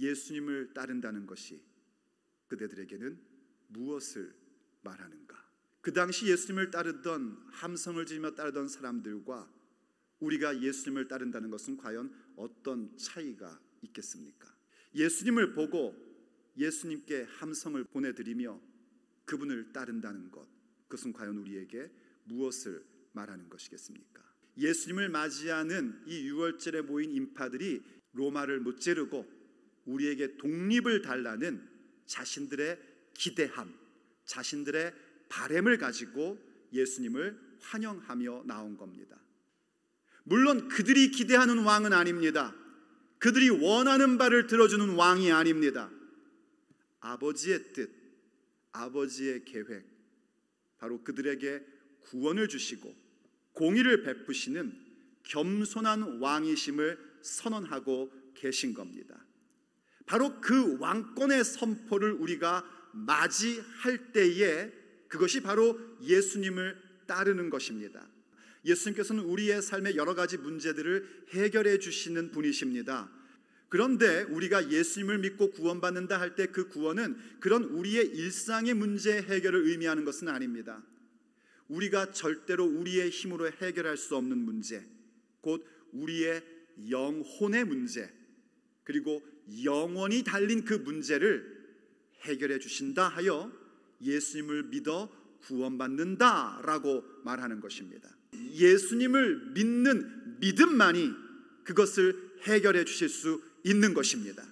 예수님을 따른다는 것이 그대들에게는 무엇을 말하는가? 그 당시 예수님을 따르던 함성을 지며 따르던 사람들과 우리가 예수님을 따른다는 것은 과연 어떤 차이가 있겠습니까? 예수님을 보고 예수님께 함성을 보내드리며 그분을 따른다는 것, 그것은 과연 우리에게 무엇을 말하는 것이겠습니까? 예수님을 맞이하는 이 유월절에 모인 인파들이 로마를 못 제르고 우리에게 독립을 달라는 자신들의 기대함, 자신들의 바램을 가지고 예수님을 환영하며 나온 겁니다. 물론 그들이 기대하는 왕은 아닙니다. 그들이 원하는 바를 들어주는 왕이 아닙니다. 아버지의 뜻, 아버지의 계획, 바로 그들에게 구원을 주시고 공의를 베푸시는 겸손한 왕이심을 선언하고 계신 겁니다. 바로 그 왕권의 선포를 우리가 맞이할 때에 그것이 바로 예수님을 따르는 것입니다. 예수님께서는 우리의 삶의 여러 가지 문제들을 해결해 주시는 분이십니다. 그런데 우리가 예수님을 믿고 구원받는다 할 때 그 구원은 그런 우리의 일상의 문제 해결을 의미하는 것은 아닙니다. 우리가 절대로 우리의 힘으로 해결할 수 없는 문제, 곧 우리의 영혼의 문제, 그리고 영원히 달린 그 문제를 해결해 주신다 하여 예수님을 믿어 구원받는다라고 말하는 것입니다. 예수님을 믿는 믿음만이 그것을 해결해 주실 수 있는 것입니다.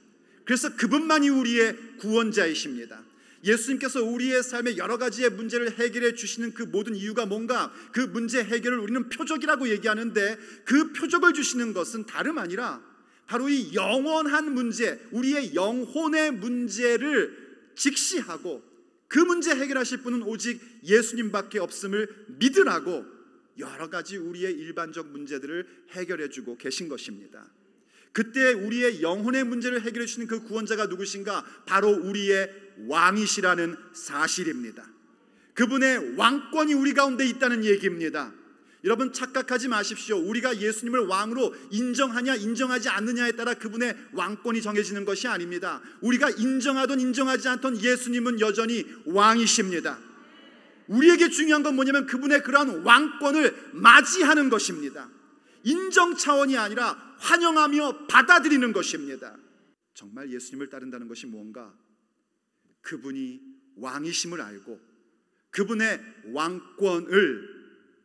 그래서 그분만이 우리의 구원자이십니다. 예수님께서 우리의 삶의 여러 가지의 문제를 해결해 주시는 그 모든 이유가 뭔가 그 문제 해결을 우리는 표적이라고 얘기하는데 그 표적을 주시는 것은 다름 아니라 바로 이 영원한 문제, 우리의 영혼의 문제를 직시하고 그 문제 해결하실 분은 오직 예수님밖에 없음을 믿으라고 여러 가지 우리의 일반적 문제들을 해결해 주고 계신 것입니다. 그때 우리의 영혼의 문제를 해결해 주시는 그 구원자가 누구신가? 바로 우리의 왕이시라는 사실입니다. 그분의 왕권이 우리 가운데 있다는 얘기입니다. 여러분 착각하지 마십시오. 우리가 예수님을 왕으로 인정하냐 인정하지 않느냐에 따라 그분의 왕권이 정해지는 것이 아닙니다. 우리가 인정하든 인정하지 않던 예수님은 여전히 왕이십니다. 우리에게 중요한 건 뭐냐면 그분의 그러한 왕권을 맞이하는 것입니다. 인정 차원이 아니라 환영하며 받아들이는 것입니다. 정말 예수님을 따른다는 것이 뭔가? 그분이 왕이심을 알고 그분의 왕권을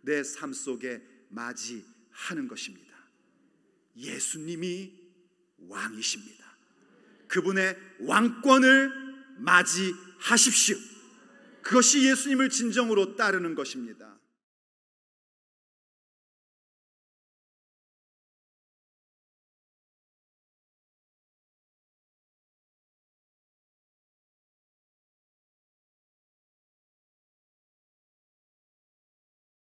내삶 속에 맞이하는 것입니다. 예수님이 왕이십니다. 그분의 왕권을 맞이하십시오. 그것이 예수님을 진정으로 따르는 것입니다.